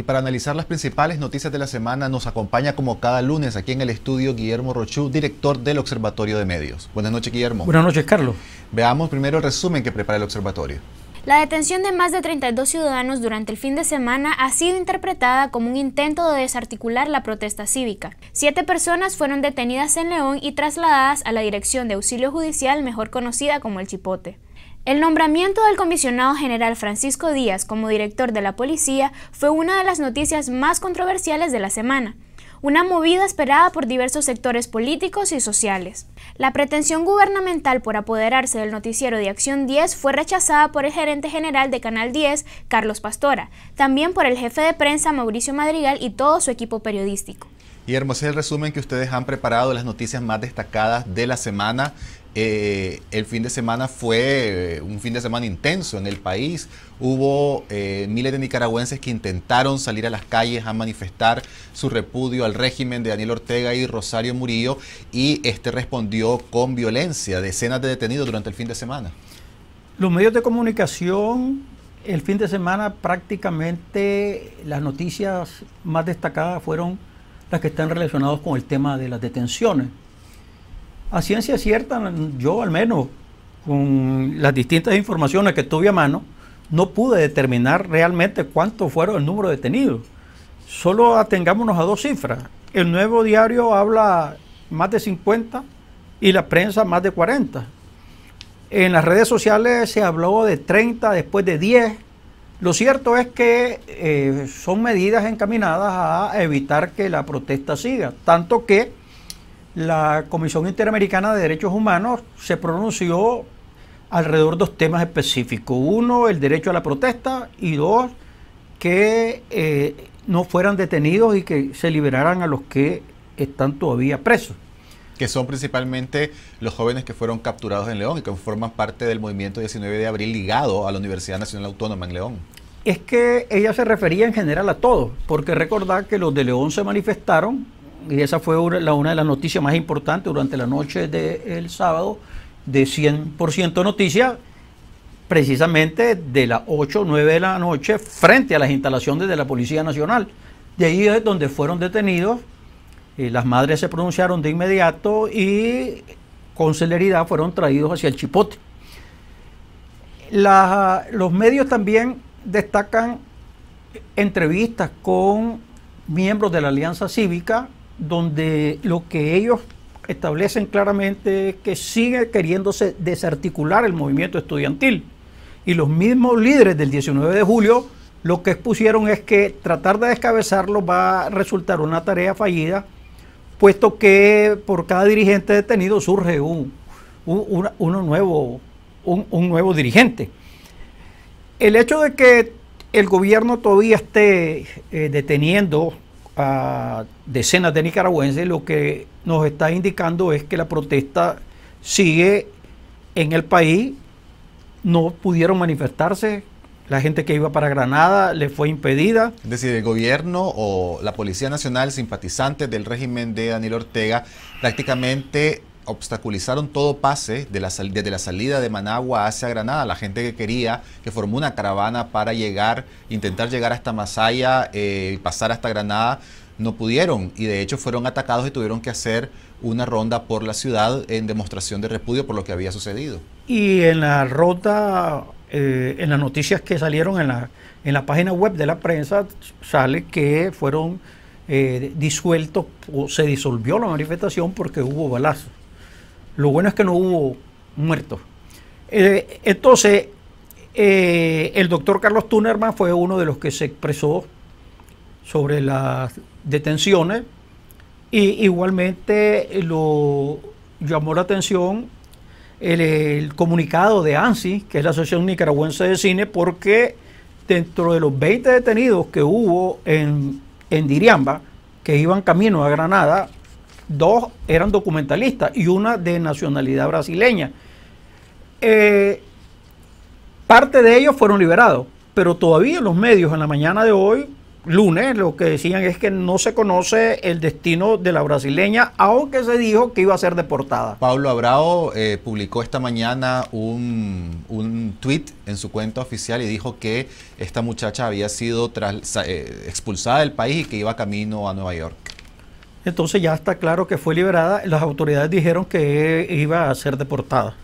Y para analizar las principales noticias de la semana nos acompaña como cada lunes aquí en el estudio Guillermo Rochú, director del Observatorio de Medios. Buenas noches Guillermo. Buenas noches Carlos. Veamos primero el resumen que prepara el observatorio. La detención de más de 32 ciudadanos durante el fin de semana ha sido interpretada como un intento de desarticular la protesta cívica. Siete personas fueron detenidas en León y trasladadas a la Dirección de Auxilio Judicial, mejor conocida como el Chipote. El nombramiento del comisionado general Francisco Díaz como director de la policía fue una de las noticias más controversiales de la semana una movida esperada por diversos sectores políticos y sociales. La pretensión gubernamental por apoderarse del noticiero de Acción 10 fue rechazada por el gerente general de Canal 10, Carlos Pastora, también por el jefe de prensa Mauricio Madrigal y todo su equipo periodístico. Y hermoso es el resumen que ustedes han preparado de las noticias más destacadas de la semana. Eh, el fin de semana fue eh, un fin de semana intenso en el país. Hubo eh, miles de nicaragüenses que intentaron salir a las calles a manifestar su repudio al régimen de Daniel Ortega y Rosario Murillo y este respondió con violencia, decenas de detenidos durante el fin de semana. Los medios de comunicación, el fin de semana prácticamente las noticias más destacadas fueron las que están relacionadas con el tema de las detenciones a ciencia cierta, yo al menos, con las distintas informaciones que tuve a mano, no pude determinar realmente cuánto fueron el número de detenidos. Solo atengámonos a dos cifras. El nuevo diario habla más de 50 y la prensa más de 40. En las redes sociales se habló de 30, después de 10. Lo cierto es que eh, son medidas encaminadas a evitar que la protesta siga, tanto que la Comisión Interamericana de Derechos Humanos se pronunció alrededor de dos temas específicos. Uno, el derecho a la protesta y dos, que eh, no fueran detenidos y que se liberaran a los que están todavía presos. Que son principalmente los jóvenes que fueron capturados en León y que forman parte del movimiento 19 de abril ligado a la Universidad Nacional Autónoma en León. Es que ella se refería en general a todos, porque recordar que los de León se manifestaron y esa fue una, una de las noticias más importantes durante la noche del sábado, de 100% noticia, precisamente de las 8 o 9 de la noche, frente a las instalaciones de la Policía Nacional. De ahí es donde fueron detenidos, eh, las madres se pronunciaron de inmediato y con celeridad fueron traídos hacia el Chipote. los medios también destacan entrevistas con miembros de la Alianza Cívica donde lo que ellos establecen claramente es que sigue queriéndose desarticular el movimiento estudiantil. Y los mismos líderes del 19 de julio lo que expusieron es que tratar de descabezarlo va a resultar una tarea fallida, puesto que por cada dirigente detenido surge un, nuevo, un, nuevo dirigente. El hecho de que el gobierno todavía esté eh, deteniendo a decenas de nicaragüenses, lo que nos está indicando es que la protesta sigue en el país. No pudieron manifestarse, la gente que iba para Granada le fue impedida. Es decir, el gobierno o la Policía Nacional, simpatizantes del régimen de Daniel Ortega, prácticamente obstaculizaron todo pase de la desde la salida de Managua hacia Granada. La gente que quería, que formó una caravana para llegar, intentar llegar hasta Masaya, y eh, pasar hasta Granada, no pudieron y de hecho fueron atacados y tuvieron que hacer una ronda por la ciudad en demostración de repudio por lo que había sucedido. Y en la ronda, eh, en las noticias que salieron en la, en la página web de la prensa, sale que fueron eh, disueltos o se disolvió la manifestación porque hubo balazos. Lo bueno es que no hubo muertos. Eh, entonces, eh, el doctor Carlos Tunerman fue uno de los que se expresó sobre las detenciones y igualmente lo llamó la atención el, comunicado de ANSI, que es la Asociación Nicaragüense de Cine, porque dentro de los 20 detenidos que hubo en, en Diriamba, que iban camino a Granada, dos eran documentalistas y una de nacionalidad brasileña. Eh, parte de ellos fueron liberados, pero todavía los medios en la mañana de hoy, lunes, lo que decían es que no se conoce el destino de la brasileña, aunque se dijo que iba a ser deportada. Pablo Abrao eh, publicó esta mañana un, un tweet en su cuenta oficial y dijo que esta muchacha había sido eh, expulsada del país y que iba camino a Nueva York. Entonces ya está claro que fue liberada. Las autoridades dijeron que iba a ser deportada.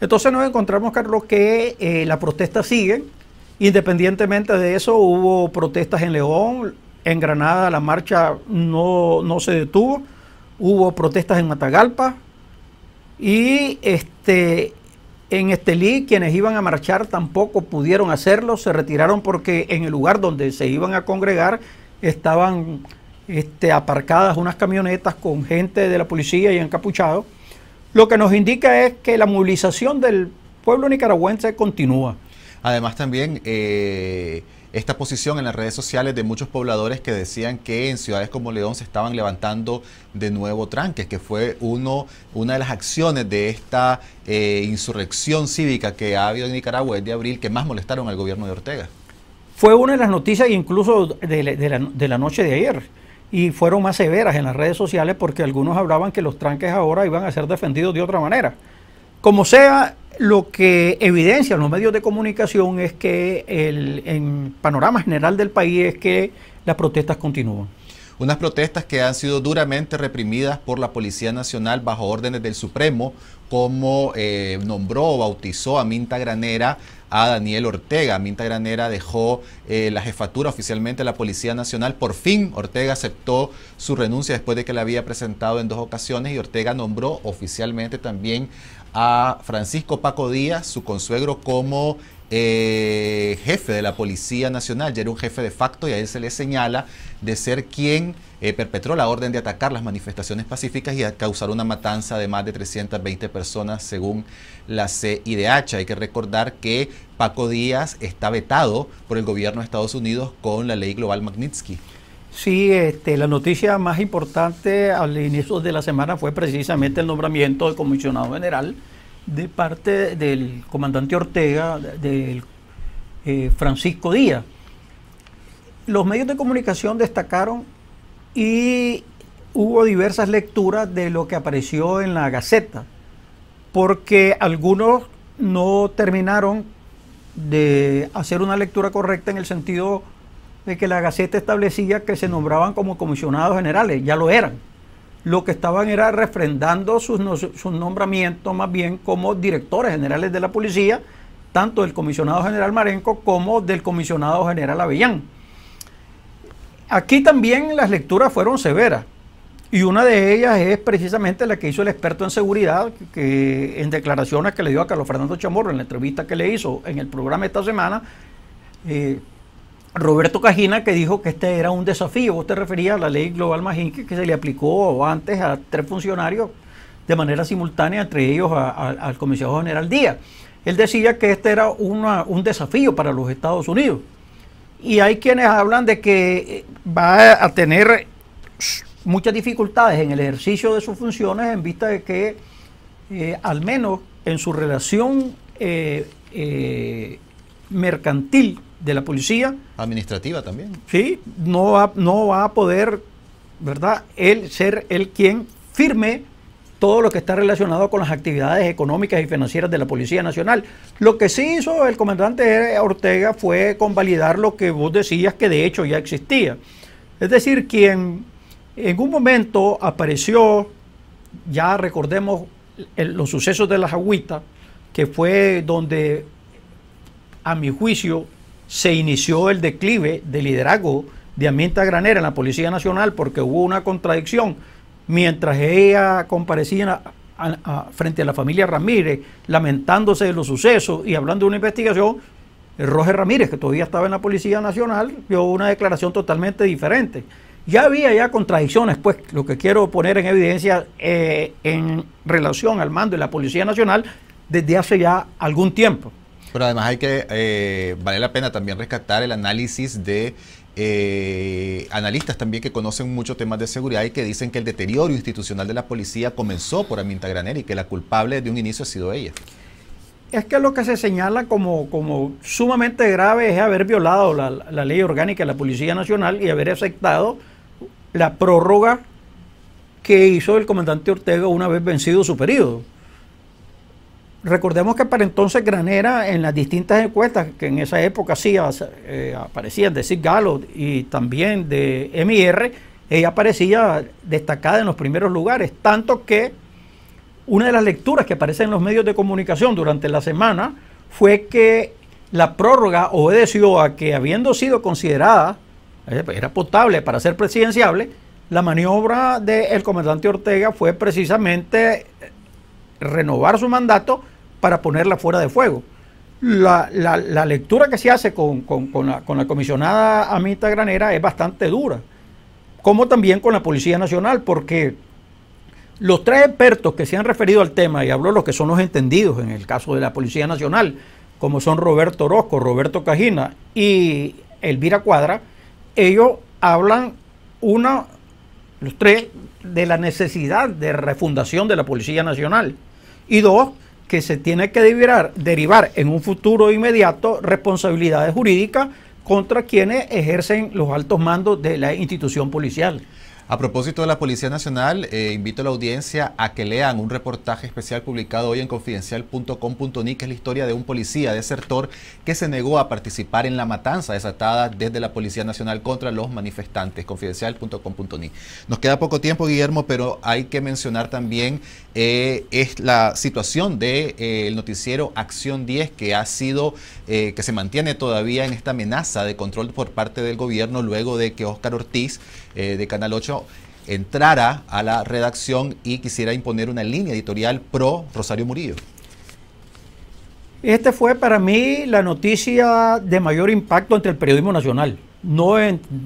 Entonces nos encontramos, Carlos, que eh, la protesta sigue. Independientemente de eso, hubo protestas en León, en Granada la marcha no, se detuvo, hubo protestas en Matagalpa y este, en Estelí quienes iban a marchar tampoco pudieron hacerlo, se retiraron porque en el lugar donde se iban a congregar estaban este, aparcadas unas camionetas con gente de la policía y encapuchado, lo que nos indica es que la movilización del pueblo nicaragüense continúa. Además también eh, esta posición en las redes sociales de muchos pobladores que decían que en ciudades como León se estaban levantando de nuevo tranques, que fue uno, una de las acciones de esta eh, insurrección cívica que ha habido en Nicaragua desde abril que más molestaron al gobierno de Ortega. Fue una de las noticias incluso de la noche de ayer y fueron más severas en las redes sociales porque algunos hablaban que los tranques ahora iban a ser defendidos de otra manera. Como sea, lo que evidencian los medios de comunicación es que el en panorama general del país es que las protestas continúan. Unas protestas que han sido duramente reprimidas por la Policía Nacional bajo órdenes del Supremo, como eh, nombró o bautizó a Minta Granera a Daniel Ortega. Minta Granera dejó eh, la jefatura oficialmente la Policía Nacional. Por fin Ortega aceptó su renuncia después de que la había presentado en dos ocasiones y Ortega nombró oficialmente también a Francisco Paco Díaz, su consuegro, como eh, jefe de la Policía Nacional, ya era un jefe de facto y a él se le señala de ser quien eh, perpetró la orden de atacar las manifestaciones pacíficas y causar una matanza de más de 320 personas según la CIDH. Hay que recordar que Paco Díaz está vetado por el gobierno de Estados Unidos con la ley global Magnitsky. Sí, este, la noticia más importante al inicio de la semana fue precisamente el nombramiento del comisionado general de parte del comandante Ortega, del eh, Francisco Díaz. Los medios de comunicación destacaron y hubo diversas lecturas de lo que apareció en la Gaceta, porque algunos no terminaron de hacer una lectura correcta en el sentido de que la Gaceta establecía que se nombraban como comisionados generales, ya lo eran lo que estaban era refrendando sus, nombramientos más bien como directores generales de la policía, tanto del comisionado general Marenco como del comisionado general Avellán. Aquí también las lecturas fueron severas. Y una de ellas es precisamente la que hizo el experto en seguridad, que en declaraciones que le dio a Carlos Fernando Chamorro en la entrevista que le hizo en el programa esta semana, eh, Roberto Cajina que dijo que este era un desafío. Vos te referías a la ley Global Majinque que se le aplicó antes a tres funcionarios de manera simultánea, entre ellos al comisionado general Díaz. Él decía que este era un desafío para los Estados Unidos. Y hay quienes hablan de que eh, va a tener muchas dificultades en el ejercicio de sus funciones en vista de que, eh, al menos en su relación eh, mercantil de la policía. Administrativa también. Sí, no va, no va a poder, ¿verdad? Él ser el quien firme todo lo que está relacionado con las actividades económicas y financieras de la Policía Nacional. Lo que sí hizo el comandante Ortega fue convalidar lo que vos decías que de hecho ya existía. Es decir, quien en un momento apareció, ya recordemos los sucesos de las agüitas, que fue donde a mi juicio, se inició el declive de liderazgo de Aminta Granera en la Policía Nacional porque hubo una contradicción. Mientras ella comparecía frente a la familia Ramírez, lamentándose de los sucesos y hablando de una investigación, Roger Ramírez, que todavía estaba en la Policía Nacional, dio una declaración totalmente diferente. Ya había ya contradicciones, pues lo que quiero poner en evidencia eh, en relación al mando de la Policía Nacional desde hace ya algún tiempo. Pero además hay que, eh, vale la pena también rescatar el análisis de eh, analistas también que conocen muchos temas de seguridad y que dicen que el deterioro institucional de la policía comenzó por Aminta Granel y que la culpable de un inicio ha sido ella. Es que lo que se señala como, como sumamente grave es haber violado la, la ley orgánica de la Policía Nacional y haber aceptado la prórroga que hizo el comandante Ortega una vez vencido su periodo. Recordemos que para entonces Granera en las distintas encuestas que en esa época sí eh, aparecían de Sid Gallo y también de MIR, ella aparecía destacada en los primeros lugares, tanto que una de las lecturas que aparecen en los medios de comunicación durante la semana fue que la prórroga obedeció a que habiendo sido considerada, eh, pues, era potable para ser presidenciable, la maniobra del comandante Ortega fue precisamente renovar su mandato para ponerla fuera de fuego. La, lectura que se hace con, la, con la comisionada Amita Granera es bastante dura, como también con la Policía Nacional, porque los tres expertos que se han referido al tema, y hablo los que son los entendidos en el caso de la Policía Nacional, como son Roberto Orozco, Roberto Cajina y Elvira Cuadra, ellos hablan una, los tres, de la necesidad de refundación de la Policía Nacional. Y dos, que se tiene que derivar, derivar en un futuro inmediato responsabilidades jurídicas contra quienes ejercen los altos mandos de la institución policial. A propósito de la Policía Nacional, eh, invito a la audiencia a que lean un reportaje especial publicado hoy en confidencial.com.ni, que es la historia de un policía desertor que se negó a participar en la matanza desatada desde la Policía Nacional contra los manifestantes. Confidencial.com.ni. Nos queda poco tiempo, Guillermo, pero hay que mencionar también eh, es la situación del eh, noticiero Acción 10, que ha sido, que se mantiene todavía en esta amenaza de control por parte del gobierno luego de que Oscar Ortiz de Canal 8 entrara a la redacción y quisiera imponer una línea editorial pro Rosario Murillo. Este fue para mí la noticia de mayor impacto entre el periodismo nacional, no,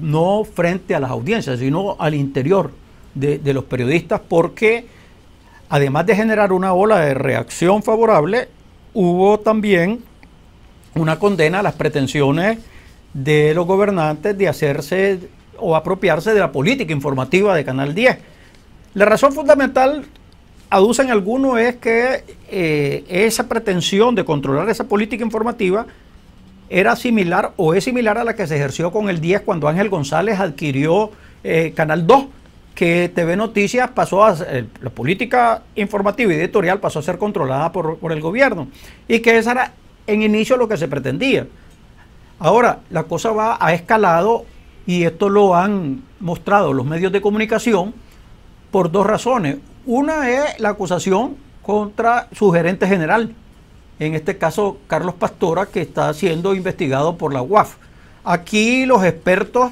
no frente a las audiencias, sino al interior de, de los periodistas, porque además de generar una ola de reacción favorable, hubo también una condena a las pretensiones de los gobernantes de hacerse o apropiarse de la política informativa de Canal 10. La razón fundamental, aducen algunos, es que eh, esa pretensión de controlar esa política informativa era similar o es similar a la que se ejerció con el 10 cuando Ángel González adquirió eh, Canal 2, que TV Noticias pasó a eh, la política informativa y editorial pasó a ser controlada por, el gobierno y que esa era en inicio lo que se pretendía. Ahora, la cosa va, ha escalado y esto lo han mostrado los medios de comunicación por dos razones. Una es la acusación contra su gerente general, en este caso Carlos Pastora, que está siendo investigado por la UAF. Aquí los expertos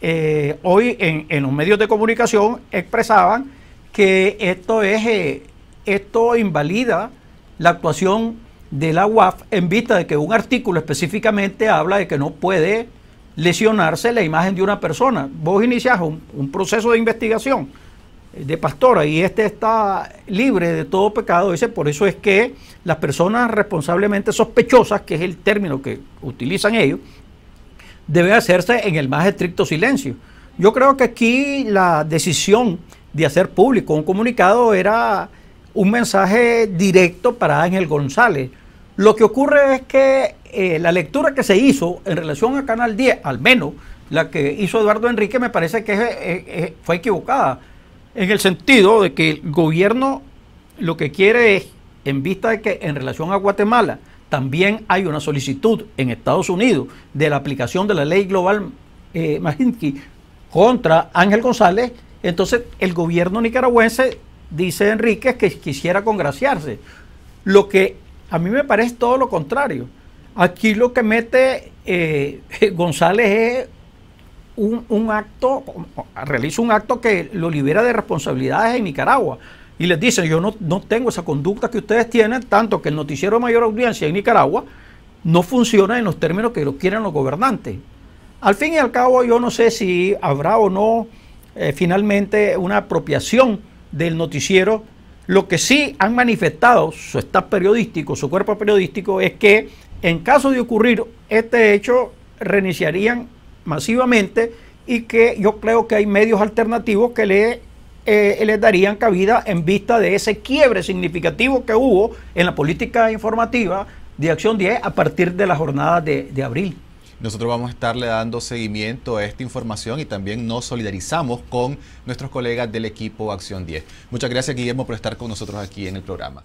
eh, hoy en, los medios de comunicación expresaban que esto, es, eh, esto invalida la actuación de la UAF en vista de que un artículo específicamente habla de que no puede lesionarse la imagen de una persona. Vos iniciás un, proceso de investigación de pastora y este está libre de todo pecado, dice, por eso es que las personas responsablemente sospechosas, que es el término que utilizan ellos, debe hacerse en el más estricto silencio. Yo creo que aquí la decisión de hacer público un comunicado era un mensaje directo para Ángel González, lo que ocurre es que eh, la lectura que se hizo en relación a Canal 10, al menos la que hizo Eduardo Enrique, me parece que fue equivocada, en el sentido de que el gobierno lo que quiere es, en vista de que en relación a Guatemala también hay una solicitud en Estados Unidos de la aplicación de la ley global eh, contra Ángel González, entonces el gobierno nicaragüense, dice Enrique que quisiera congraciarse. Lo que a mí me parece todo lo contrario. Aquí lo que mete eh, González es un, acto, realiza un acto que lo libera de responsabilidades en Nicaragua. Y les dicen, yo no, no tengo esa conducta que ustedes tienen, tanto que el noticiero de mayor audiencia en Nicaragua no funciona en los términos que lo quieren los gobernantes. Al fin y al cabo, yo no sé si habrá o no eh, finalmente una apropiación del noticiero lo que sí han manifestado su staff periodístico, su cuerpo periodístico, es que en caso de ocurrir este hecho, reiniciarían masivamente y que yo creo que hay medios alternativos que le, eh, les darían cabida en vista de ese quiebre significativo que hubo en la política informativa de Acción 10 a partir de la jornada de abril. Nosotros vamos a estarle dando seguimiento a esta información y también nos solidarizamos con nuestros colegas del equipo Acción 10. Muchas gracias, Guillermo, por estar con nosotros aquí en el programa.